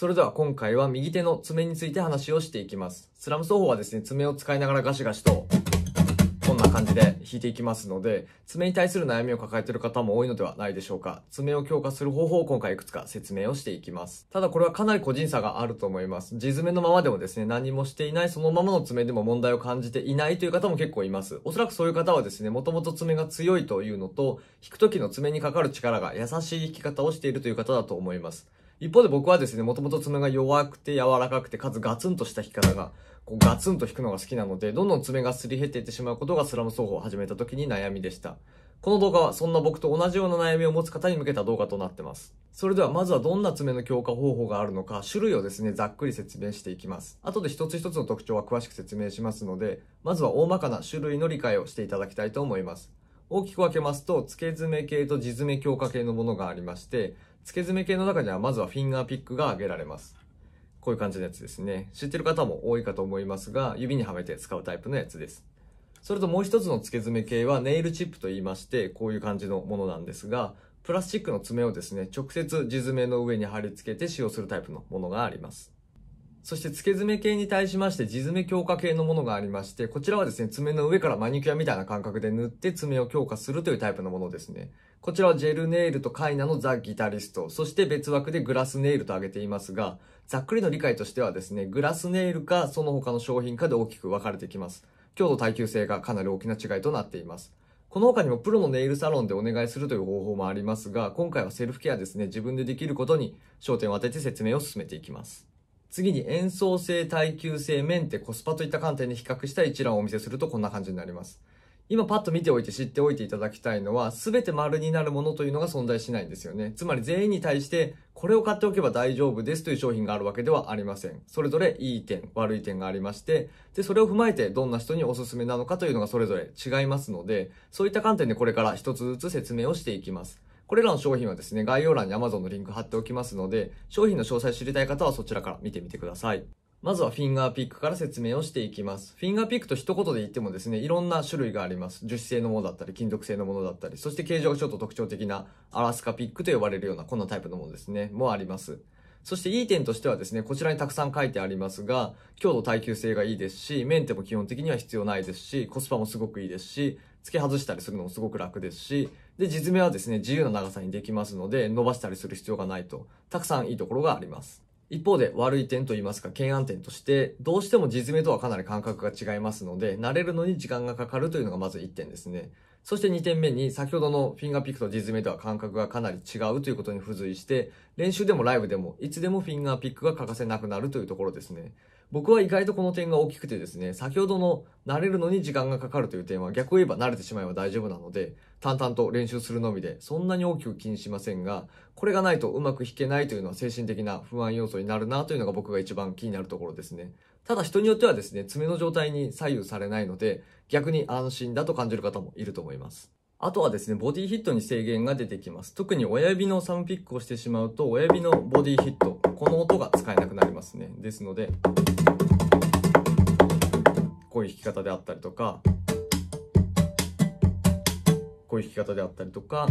それでは今回は右手の爪について話をしていきます。スラム奏法はですね、爪を使いながらガシガシと、こんな感じで弾いていきますので、爪に対する悩みを抱えている方も多いのではないでしょうか。爪を強化する方法を今回いくつか説明をしていきます。ただこれはかなり個人差があると思います。地爪のままでもですね、何もしていないそのままの爪でも問題を感じていないという方も結構います。おそらくそういう方はですね、もともと爪が強いというのと、弾く時の爪にかかる力が優しい弾き方をしているという方だと思います。一方で僕はですね、もともと爪が弱くて柔らかくて、かつガツンとした弾き方が、こうガツンと弾くのが好きなので、どんどん爪がすり減っていってしまうことがスラム奏法を始めた時に悩みでした。この動画はそんな僕と同じような悩みを持つ方に向けた動画となってます。それではまずはどんな爪の強化方法があるのか、種類をですね、ざっくり説明していきます。後で一つ一つの特徴は詳しく説明しますので、まずは大まかな種類の理解をしていただきたいと思います。大きく分けますと、付け爪系と地爪強化系のものがありまして、付け爪系の中にはまずはフィンガーピックが挙げられます。こういう感じのやつですね。知ってる方も多いかと思いますが、指にはめて使うタイプのやつです。それともう一つの付け爪系はネイルチップと言いまして、こういう感じのものなんですが、プラスチックの爪をですね、直接地爪の上に貼り付けて使用するタイプのものがあります。そして、付け爪系に対しまして、地爪強化系のものがありまして、こちらはですね、爪の上からマニキュアみたいな感覚で塗って爪を強化するというタイプのものですね。こちらはジェルネイルとカイナのザ・ギタリスト、そして別枠でグラスネイルと挙げていますが、ざっくりの理解としてはですね、グラスネイルかその他の商品かで大きく分かれてきます。強度耐久性がかなり大きな違いとなっています。この他にもプロのネイルサロンでお願いするという方法もありますが、今回はセルフケアですね、自分でできることに焦点を当てて説明を進めていきます。次に演奏性、耐久性、メンテ、コスパといった観点で比較した一覧をお見せするとこんな感じになります。今パッと見ておいて知っておいていただきたいのは、すべて丸になるものというのが存在しないんですよね。つまり全員に対して、これを買っておけば大丈夫ですという商品があるわけではありません。それぞれいい点、悪い点がありまして、で、それを踏まえてどんな人におすすめなのかというのがそれぞれ違いますので、そういった観点でこれから一つずつ説明をしていきます。これらの商品はですね、概要欄に Amazon のリンク貼っておきますので、商品の詳細知りたい方はそちらから見てみてください。まずはフィンガーピックから説明をしていきます。フィンガーピックと一言で言ってもですね、いろんな種類があります。樹脂製のものだったり、金属製のものだったり、そして形状がちょっと特徴的なアラスカピックと呼ばれるようなこんなタイプのものですね、もあります。そしていい点としてはですね、こちらにたくさん書いてありますが、強度耐久性がいいですし、メンテも基本的には必要ないですし、コスパもすごくいいですし、付け外したりするのもすごく楽ですし、で、実爪はですね、自由な長さにできますので、伸ばしたりする必要がないと、たくさんいいところがあります。一方で悪い点といいますか、懸案点として、どうしても実爪とはかなり感覚が違いますので、慣れるのに時間がかかるというのがまず1点ですね。そして2点目に、先ほどのフィンガーピックと実爪とは感覚がかなり違うということに付随して、練習でもライブでも、いつでもフィンガーピックが欠かせなくなるというところですね。僕は意外とこの点が大きくてですね、先ほどの慣れるのに時間がかかるという点は逆を言えば慣れてしまえば大丈夫なので、淡々と練習するのみでそんなに大きく気にしませんが、これがないとうまく弾けないというのは精神的な不安要素になるなというのが僕が一番気になるところですね。ただ人によってはですね、爪の状態に左右されないので、逆に安心だと感じる方もいると思います。あとはですね、ボディヒットに制限が出てきます。特に親指のサムピックをしてしまうと、親指のボディヒット、この音が使えなくなりますね。ですので、こういう弾き方であったりとか、こういう弾き方であったりとか、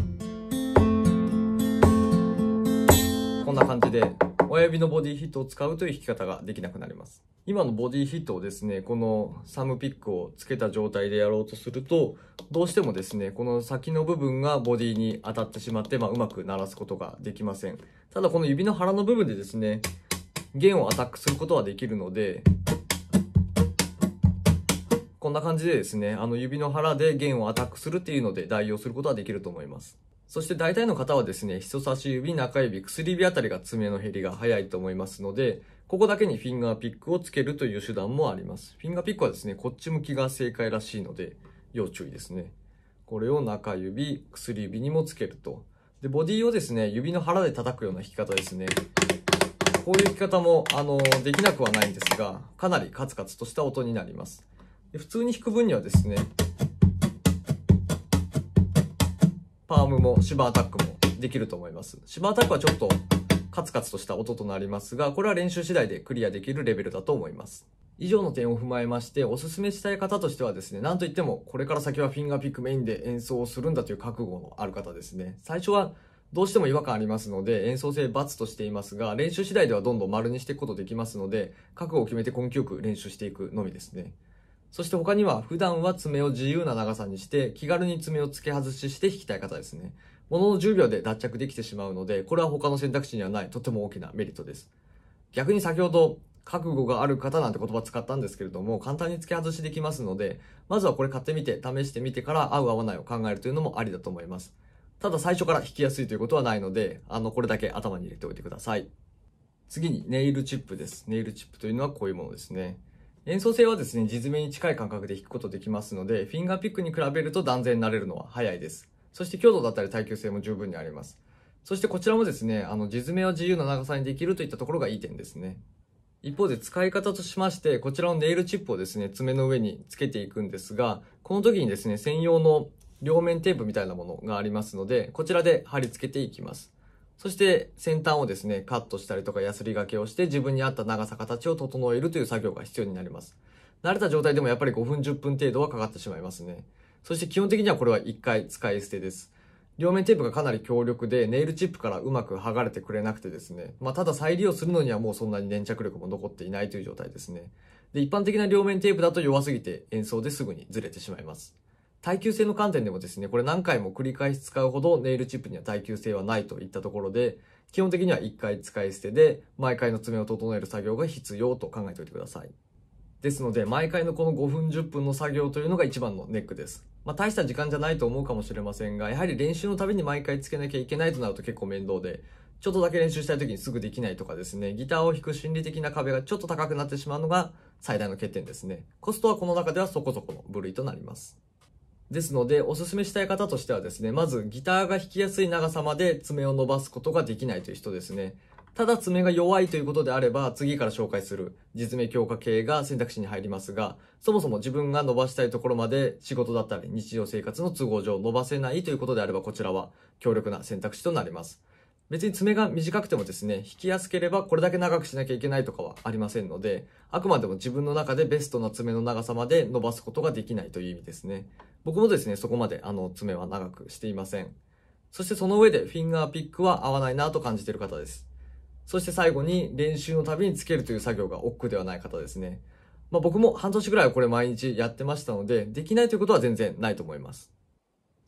こんな感じで親指のボディヒットを使うという弾き方ができなくなります。今のボディヒットをですね、このサムピックをつけた状態でやろうとすると、どうしてもですね、この先の部分がボディに当たってしまって、まあ、うまく鳴らすことができません。ただこの指の腹の部分でですね、弦をアタックすることはできるので、こんな感じでですね、あの指の腹で弦をアタックするっていうので代用することはできると思います。そして大体の方はですね、人差し指、中指、薬指あたりが爪の減りが早いと思いますので、ここだけにフィンガーピックをつけるという手段もあります。フィンガーピックはですね、こっち向きが正解らしいので、要注意ですね。これを中指、薬指にもつけると。で、ボディをですね、指の腹で叩くような弾き方ですね。こういう弾き方も、あの、できなくはないんですが、かなりカツカツとした音になります。で普通に弾く分にはですね、パームもシバアタックもできると思います。シバアタックはちょっとカツカツとした音となりますが、これは練習次第でクリアできるレベルだと思います。以上の点を踏まえまして、おすすめしたい方としてはですね、なんといっても、これから先はフィンガーピックメインで演奏をするんだという覚悟のある方ですね。最初はどうしても違和感ありますので、演奏性罰としていますが、練習次第ではどんどん丸にしていくことできますので、覚悟を決めて根気よく練習していくのみですね。そして他には普段は爪を自由な長さにして気軽に爪を付け外しして引きたい方ですね。ものの10秒で脱着できてしまうので、これは他の選択肢にはないとても大きなメリットです。逆に先ほど覚悟がある方なんて言葉使ったんですけれども、簡単に付け外しできますので、まずはこれ買ってみて、試してみてから合う合わないを考えるというのもありだと思います。ただ最初から引きやすいということはないので、あの、これだけ頭に入れておいてください。次にネイルチップです。ネイルチップというのはこういうものですね。演奏性はですね、実爪に近い感覚で弾くことできますので、フィンガーピックに比べると断然慣れるのは早いです。そして強度だったり耐久性も十分にあります。そしてこちらもですね、あの、実爪は自由な長さにできるといったところがいい点ですね。一方で使い方としまして、こちらのネイルチップをですね、爪の上につけていくんですが、この時にですね、専用の両面テープみたいなものがありますので、こちらで貼り付けていきます。そして先端をですね、カットしたりとかヤスリ掛けをして自分に合った長さ形を整えるという作業が必要になります。慣れた状態でもやっぱり5分10分程度はかかってしまいますね。そして基本的にはこれは1回使い捨てです。両面テープがかなり強力で、ネイルチップからうまく剥がれてくれなくてですね。まあ、ただ再利用するのにはもうそんなに粘着力も残っていないという状態ですね。で、一般的な両面テープだと弱すぎて演奏ですぐにずれてしまいます。耐久性の観点でもですね、これ何回も繰り返し使うほどネイルチップには耐久性はないといったところで、基本的には1回使い捨てで、毎回の爪を整える作業が必要と考えておいてください。ですので、毎回のこの5分10分の作業というのが一番のネックです。まあ、大した時間じゃないと思うかもしれませんが、やはり練習のたびに毎回つけなきゃいけないとなると結構面倒で、ちょっとだけ練習したい時にすぐできないとかですね、ギターを弾く心理的な壁がちょっと高くなってしまうのが最大の欠点ですね。コストはこの中ではそこそこの部類となります。ですので、おすすめしたい方としてはですね、まずギターが弾きやすい長さまで爪を伸ばすことができないという人ですね。ただ爪が弱いということであれば、次から紹介する実名強化系が選択肢に入りますが、そもそも自分が伸ばしたいところまで仕事だったり日常生活の都合上伸ばせないということであれば、こちらは強力な選択肢となります。別に爪が短くてもですね、弾きやすければこれだけ長くしなきゃいけないとかはありませんので、あくまでも自分の中でベストな爪の長さまで伸ばすことができないという意味ですね。僕もですね、そこまであの爪は長くしていません。そしてその上でフィンガーピックは合わないなと感じている方です。そして最後に練習のたびにつけるという作業が億劫ではない方ですね。まあ僕も半年ぐらいはこれ毎日やってましたので、できないということは全然ないと思います。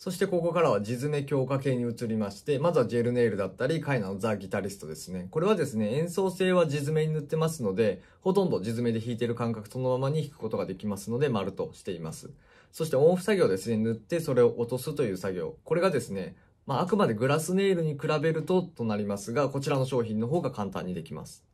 そしてここからは地爪強化系に移りまして、まずはジェルネイルだったり、カイナのザ・ギタリストですね。これはですね、演奏性は地爪に塗ってますので、ほとんど地爪で弾いてる感覚そのままに弾くことができますので、丸としています。そしてオンオフ作業ですね、塗ってそれを落とすという作業。これがですね、まあ、あくまでグラスネイルに比べるととなりますが、こちらの商品の方が簡単にできます。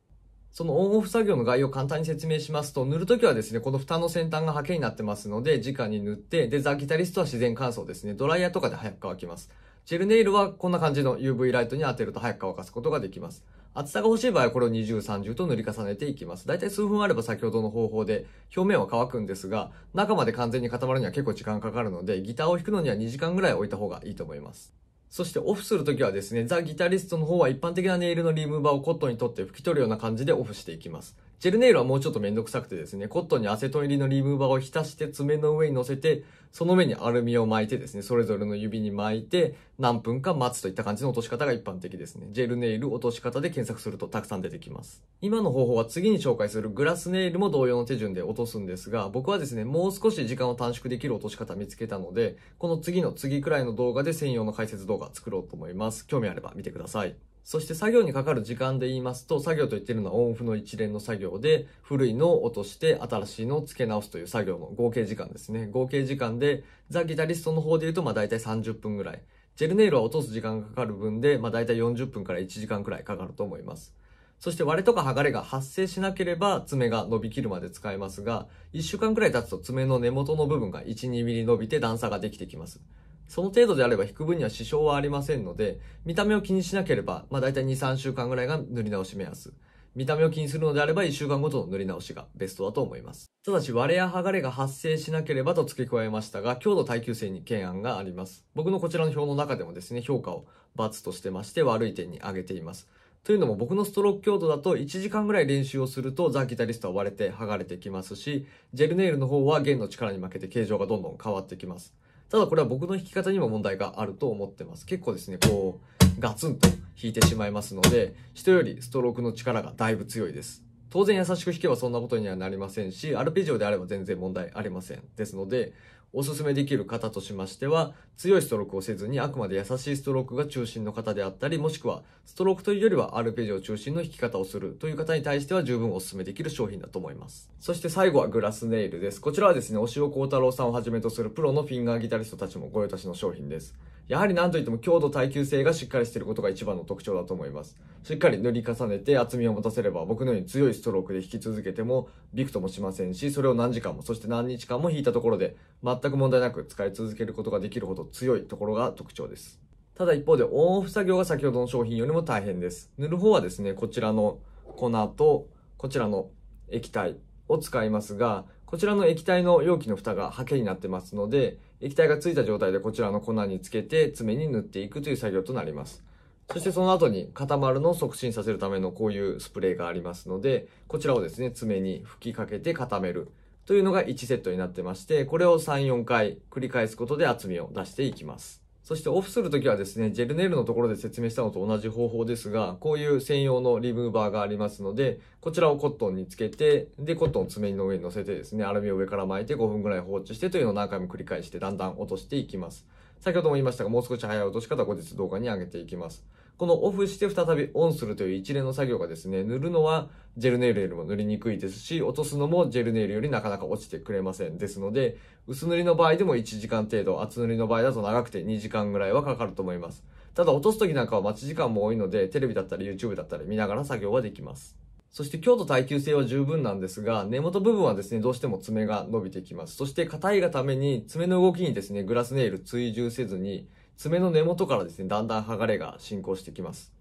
そのオンオフ作業の概要を簡単に説明しますと、塗るときはですね、この蓋の先端がハケになってますので、直に塗って、で、ザ・ギタリストは自然乾燥ですね。ドライヤーとかで早く乾きます。ジェルネイルはこんな感じの UV ライトに当てると早く乾かすことができます。厚さが欲しい場合はこれを20、30と塗り重ねていきます。だいたい数分あれば先ほどの方法で表面は乾くんですが、中まで完全に固まるには結構時間かかるので、ギターを弾くのには2時間ぐらい置いた方がいいと思います。そしてオフするときはですね、ザ・ギタリストの方は一般的なネイルのリムーバーをコットンに取って拭き取るような感じでオフしていきます。ジェルネイルはもうちょっとめんどくさくてですね、コットンにアセトン入りのリムーバーを浸して爪の上に乗せて、その上にアルミを巻いてですね、それぞれの指に巻いて、何分か待つといった感じの落とし方が一般的ですね。ジェルネイル落とし方で検索するとたくさん出てきます。今の方法は次に紹介するグラスネイルも同様の手順で落とすんですが、僕はですね、もう少し時間を短縮できる落とし方見つけたので、この次の次くらいの動画で専用の解説動画作ろうと思います。興味あれば見てください。そして作業にかかる時間で言いますと、作業と言ってるのはオンオフの一連の作業で、古いのを落として新しいのを付け直すという作業の合計時間ですね。合計時間で、ザ・ギタリストの方で言うと、まあ大体30分ぐらい。ジェルネイルは落とす時間がかかる分で、まあ大体40分から1時間くらいかかると思います。そして割れとか剥がれが発生しなければ爪が伸びきるまで使えますが、1週間くらい経つと爪の根元の部分が1、2ミリ伸びて段差ができてきます。その程度であれば引く分には支障はありませんので、見た目を気にしなければ、まあ大体2、3週間ぐらいが塗り直し目安。見た目を気にするのであれば1週間ごとの塗り直しがベストだと思います。ただし割れや剥がれが発生しなければと付け加えましたが、強度耐久性に懸案があります。僕のこちらの表の中でもですね、評価を罰としてまして悪い点に挙げています。というのも僕のストローク強度だと1時間ぐらい練習をするとザ・ギタリストは割れて剥がれてきますし、ジェルネイルの方は弦の力に負けて形状がどんどん変わってきます。ただこれは僕の弾き方にも問題があると思ってます。結構ですね、こう、ガツンと弾いてしまいますので、人よりストロークの力がだいぶ強いです。当然優しく弾けばそんなことにはなりませんし、アルペジオであれば全然問題ありません。ですので、おすすめできる方としましては、強いストロークをせずにあくまで優しいストロークが中心の方であったり、もしくはストロークというよりはアルペジオ中心の弾き方をするという方に対しては十分おすすめできる商品だと思います。そして最後はグラスネイルです。こちらはですね、押尾幸太郎さんをはじめとするプロのフィンガーギタリストたちもご用達の商品です。やはり何といっても強度耐久性がしっかりしていることが一番の特徴だと思います。しっかり塗り重ねて厚みを持たせれば僕のように強いストロークで引き続けてもびくともしませんし、それを何時間もそして何日間も引いたところで全く問題なく使い続けることができるほど強いところが特徴です。ただ一方でオンオフ作業が先ほどの商品よりも大変です。塗る方はですね、こちらの粉とこちらの液体を使いますが、こちらの液体の容器の蓋がハケになってますので、液体がついた状態でこちらの粉につけて爪に塗っていくという作業となります。そしてその後に固まるのを促進させるためのこういうスプレーがありますので、こちらをですね、爪に吹きかけて固めるというのが1セットになってまして、これを3、4回繰り返すことで厚みを出していきます。そしてオフするときはですね、ジェルネイルのところで説明したのと同じ方法ですが、こういう専用のリムーバーがありますので、こちらをコットンにつけて、で、コットンを爪の上に乗せてですね、アルミを上から巻いて5分ぐらい放置してというのを何回も繰り返して、だんだん落としていきます。先ほども言いましたが、もう少し早い落とし方後日動画に上げていきます。このオフして再びオンするという一連の作業がですね、塗るのはジェルネイルよりも塗りにくいですし、落とすのもジェルネイルよりなかなか落ちてくれません。ですので、薄塗りの場合でも1時間程度、厚塗りの場合だと長くて2時間ぐらいはかかると思います。ただ落とす時なんかは待ち時間も多いので、テレビだったり YouTube だったり見ながら作業はできます。そして強度耐久性は十分なんですが、根元部分はですね、どうしても爪が伸びてきます。そして硬いがために爪の動きにですね、グラスネイル追従せずに、爪の根元からですね、だんだん剥がれが進行してきます。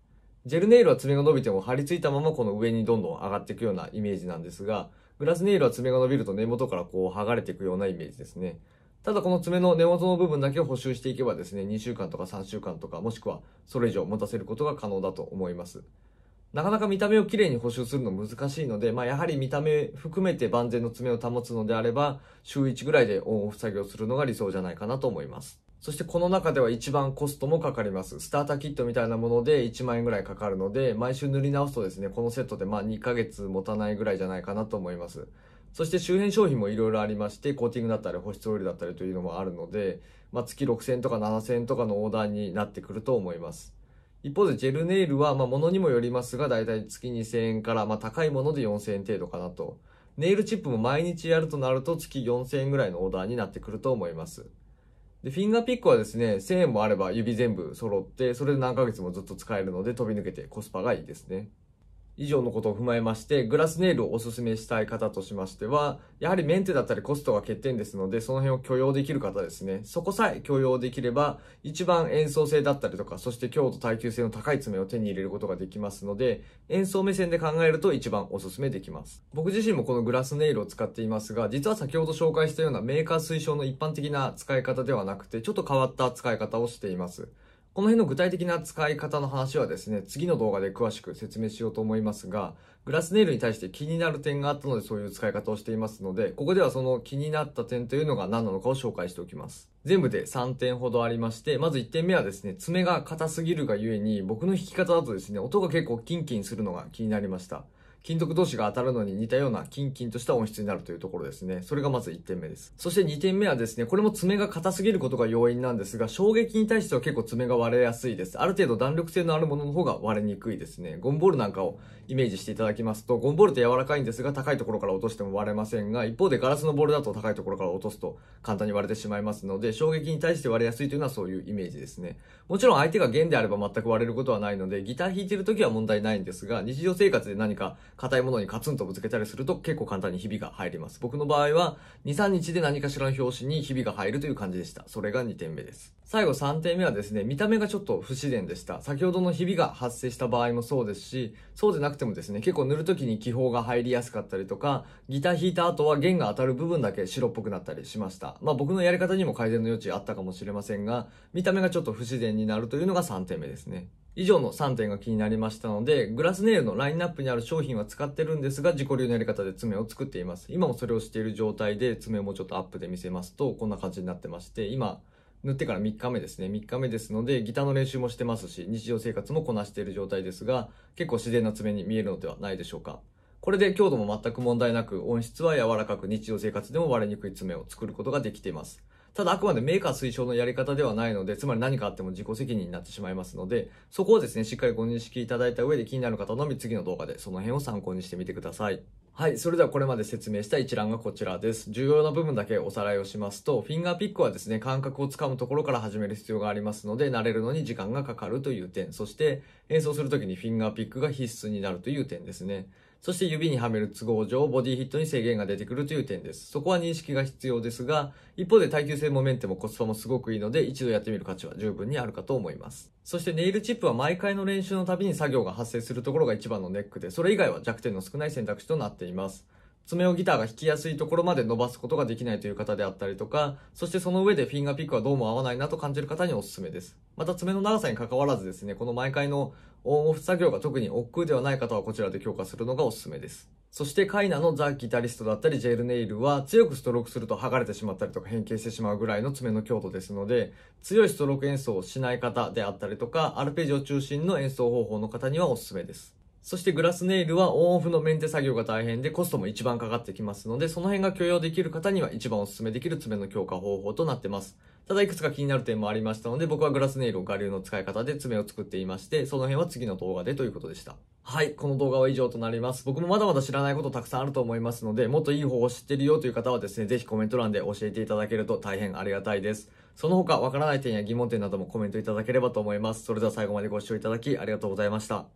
ジェルネイルは爪が伸びても張り付いたままこの上にどんどん上がっていくようなイメージなんですが、グラスネイルは爪が伸びると根元からこう剥がれていくようなイメージですね。ただこの爪の根元の部分だけを補修していけばですね、2週間とか3週間とか、もしくはそれ以上持たせることが可能だと思います。なかなか見た目をきれいに補修するの難しいので、まあ、やはり見た目含めて万全の爪を保つのであれば、週1ぐらいでオンオフ作業するのが理想じゃないかなと思います。そしてこの中では一番コストもかかります。スターターキットみたいなもので1万円ぐらいかかるので、毎週塗り直すとですね、このセットでまあ2ヶ月持たないぐらいじゃないかなと思います。そして周辺商品もいろいろありまして、コーティングだったり保湿オイルだったりというのもあるので、まあ、月6000円とか7000円とかのオーダーになってくると思います。一方でジェルネイルは、まあ、ものにもよりますが、だいたい月2000円から、まあ、高いもので4000円程度かなと。ネイルチップも毎日やるとなると月4000円ぐらいのオーダーになってくると思います。で、フィンガーピックはですね、1000円もあれば指全部揃って、それで何ヶ月もずっと使えるので飛び抜けてコスパがいいですね。以上のことを踏まえまして、グラスネイルをおすすめしたい方としましては、やはりメンテだったりコストが欠点ですので、その辺を許容できる方ですね。そこさえ許容できれば、一番演奏性だったりとか、そして強度耐久性の高い爪を手に入れることができますので、演奏目線で考えると一番おすすめできます。僕自身もこのグラスネイルを使っていますが、実は先ほど紹介したようなメーカー推奨の一般的な使い方ではなくて、ちょっと変わった使い方をしています。この辺の具体的な使い方の話はですね、次の動画で詳しく説明しようと思いますが、グラスネイルに対して気になる点があったのでそういう使い方をしていますので、ここではその気になった点というのが何なのかを紹介しておきます。全部で3点ほどありまして、まず1点目はですね、爪が硬すぎるがゆえに、僕の弾き方だとですね、音が結構キンキンするのが気になりました。金属同士が当たるのに似たようなキンキンとした音質になるというところですね。それがまず1点目です。そして2点目はですね、これも爪が硬すぎることが要因なんですが、衝撃に対しては結構爪が割れやすいです。ある程度弾力性のあるものの方が割れにくいですね。ゴムボールなんかをイメージしていただきますと、ゴムボールって柔らかいんですが、高いところから落としても割れませんが、一方でガラスのボールだと高いところから落とすと簡単に割れてしまいますので、衝撃に対して割れやすいというのはそういうイメージですね。もちろん相手が弦であれば全く割れることはないので、ギター弾いてるときは問題ないんですが、日常生活で何か硬いものにカツンとぶつけたりすると結構簡単にひびが入ります。僕の場合は、2、3日で何かしらの表紙にひびが入るという感じでした。それが2点目です。最後3点目はですね、見た目がちょっと不自然でした。先ほどのひびが発生した場合もそうですし、そうでなくくてもですね、結構塗る時に気泡が入りやすかったりとか、ギター弾いた後は弦が当たる部分だけ白っぽくなったりしました。まあ僕のやり方にも改善の余地あったかもしれませんが、見た目がちょっと不自然になるというのが3点目ですね。以上の3点が気になりましたので、グラスネイルのラインナップにある商品は使ってるんですが、自己流のやり方で爪を作っています。今もそれをしている状態で爪もちょっとアップで見せますと、こんな感じになってまして、今、塗ってから3日目ですね。3日目ですので、ギターの練習もしてますし、日常生活もこなしている状態ですが、結構自然な爪に見えるのではないでしょうか。これで強度も全く問題なく、音質は柔らかく、日常生活でも割れにくい爪を作ることができています。ただあくまでメーカー推奨のやり方ではないので、つまり何かあっても自己責任になってしまいますので、そこをですね、しっかりご認識いただいた上で気になる方のみ次の動画でその辺を参考にしてみてください。はい。それではこれまで説明した一覧がこちらです。重要な部分だけおさらいをしますと、フィンガーピックはですね、感覚をつかむところから始める必要がありますので、慣れるのに時間がかかるという点。そして、演奏するときにフィンガーピックが必須になるという点ですね。そして指にはめる都合上、ボディヒットに制限が出てくるという点です。そこは認識が必要ですが、一方で耐久性もメンテもコスパもすごくいいので、一度やってみる価値は十分にあるかと思います。そしてネイルチップは毎回の練習のたびに作業が発生するところが一番のネックで、それ以外は弱点の少ない選択肢となっています。爪をギターが弾きやすいところまで伸ばすことができないという方であったりとか、そしてその上でフィンガーピックはどうも合わないなと感じる方におすすめです。また爪の長さに関わらずですね、この毎回のオンオフ作業が特に億劫ではない方はこちらで強化するのがおすすめです。そしてカイナのザ・ギタリストだったりジェルネイルは強くストロークすると剥がれてしまったりとか変形してしまうぐらいの爪の強度ですので強いストローク演奏をしない方であったりとかアルペジオ中心の演奏方法の方にはおすすめです。そしてグラスネイルはオンオフのメンテ作業が大変でコストも一番かかってきますので、その辺が許容できる方には一番おすすめできる爪の強化方法となってます。ただいくつか気になる点もありましたので、僕はグラスネイルを我流の使い方で爪を作っていまして、その辺は次の動画でということでした。はい、この動画は以上となります。僕もまだまだ知らないことたくさんあると思いますので、もっといい方法を知ってるよという方はですね、ぜひコメント欄で教えていただけると大変ありがたいです。その他、わからない点や疑問点などもコメントいただければと思います。それでは最後までご視聴いただきありがとうございました。